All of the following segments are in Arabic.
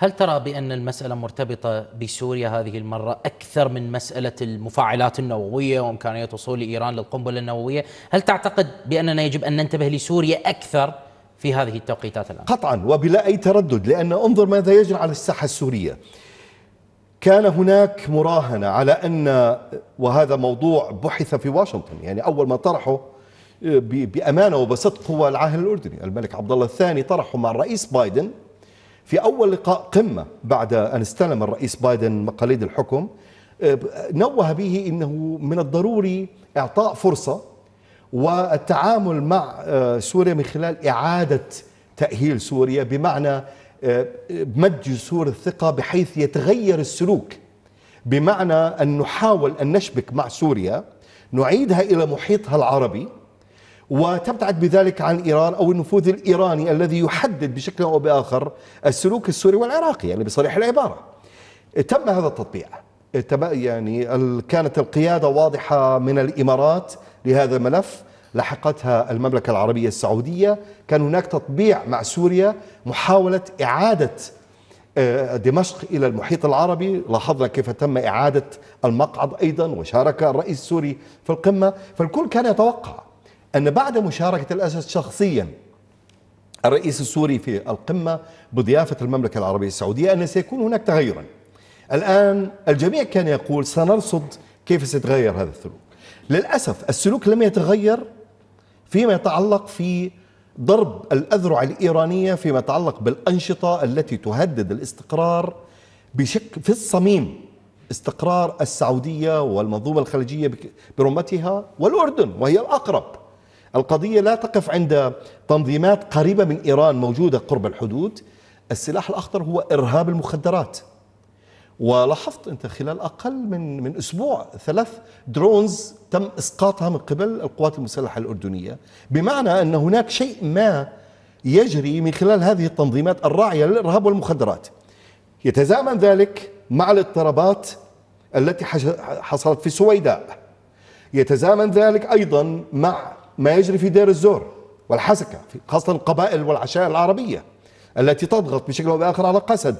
هل ترى بأن المسألة مرتبطة بسوريا هذه المرة أكثر من مسألة المفاعلات النووية وإمكانية وصول إيران للقنبلة النووية هل تعتقد بأننا يجب أن ننتبه لسوريا أكثر في هذه التوقيتات الآن؟ قطعا وبلا أي تردد لأن انظر ماذا يجري على الساحة السورية كان هناك مراهنة على أن وهذا موضوع بحث في واشنطن يعني أول ما طرحه بأمانة وبصدق هو العاهل الأردني الملك عبد الله الثاني طرحه مع الرئيس بايدن في أول لقاء قمة بعد أن استلم الرئيس بايدن مقاليد الحكم آه، نوه به أنه من الضروري إعطاء فرصة والتعامل مع آه، سوريا من خلال إعادة تأهيل سوريا بمعنى آه، مد جسور الثقة بحيث يتغير السلوك بمعنى أن نحاول أن نشبك مع سوريا نعيدها إلى محيطها العربي وتبتعد بذلك عن إيران أو النفوذ الإيراني الذي يحدد بشكل أو بآخر السلوك السوري والعراقي يعني بصريح العبارة تم هذا التطبيع يعني كانت القيادة واضحة من الإمارات لهذا الملف لحقتها المملكة العربية السعودية كان هناك تطبيع مع سوريا محاولة إعادة آه، دمشق إلى المحيط العربي لاحظنا كيف تم إعادة المقعد أيضا وشارك الرئيس السوري في القمة فالكل كان يتوقع أن بعد مشاركة الأسد شخصيا الرئيس السوري في القمة بضيافة المملكة العربية السعودية أن سيكون هناك تغيرا الآن الجميع كان يقول سنرصد كيف سيتغير هذا السلوك للأسف السلوك لم يتغير فيما يتعلق في ضرب الأذرع الإيرانية فيما يتعلق بالأنشطة التي تهدد الاستقرار بشكل في الصميم استقرار السعودية والمنظومة الخليجية برمتها والأردن وهي الأقرب القضية لا تقف عند تنظيمات قريبة من إيران موجودة قرب الحدود السلاح الأخضر هو إرهاب المخدرات ولاحظت أنت خلال أقل من من أسبوع ثلاث درونز تم إسقاطها من قبل القوات المسلحة الأردنية بمعنى أن هناك شيء ما يجري من خلال هذه التنظيمات الراعية للإرهاب والمخدرات يتزامن ذلك مع الاضطرابات التي حصلت في السويداء يتزامن ذلك أيضا مع ما يجري في دير الزور والحسكة خاصة القبائل والعشائر العربية التي تضغط بشكل أو بآخر على قسد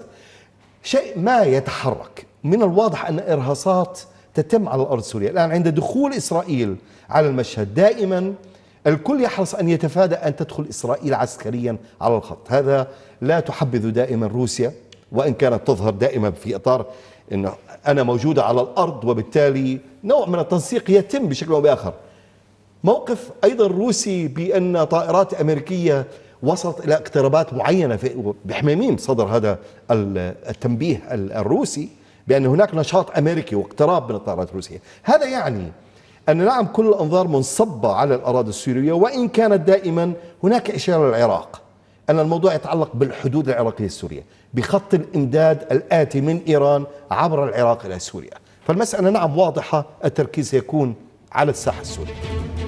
شيء ما يتحرك من الواضح أن إرهاصات تتم على الأرض السورية الآن عند دخول إسرائيل على المشهد دائما الكل يحرص أن يتفادى أن تدخل إسرائيل عسكريا على الخط هذا لا تحبذ دائما روسيا وإن كانت تظهر دائما في إطار أنه أنا موجودة على الأرض وبالتالي نوع من التنسيق يتم بشكل أو بآخر موقف أيضا روسي بأن طائرات أمريكية وصلت إلى اقترابات معينة في بحميميم صدر هذا التنبيه الروسي بأن هناك نشاط أمريكي واقتراب من الطائرات الروسية هذا يعني أن نعم كل الأنظار منصبة على الأراضي السورية وإن كانت دائما هناك إشارة للعراق أن الموضوع يتعلق بالحدود العراقية السورية بخط الإمداد الآتي من إيران عبر العراق إلى سوريا فالمسألة نعم واضحة التركيز سيكون على الساحة السورية